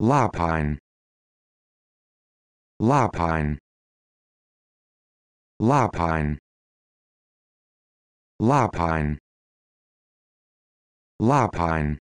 Lapine Lapine Lapine Lapine Lapine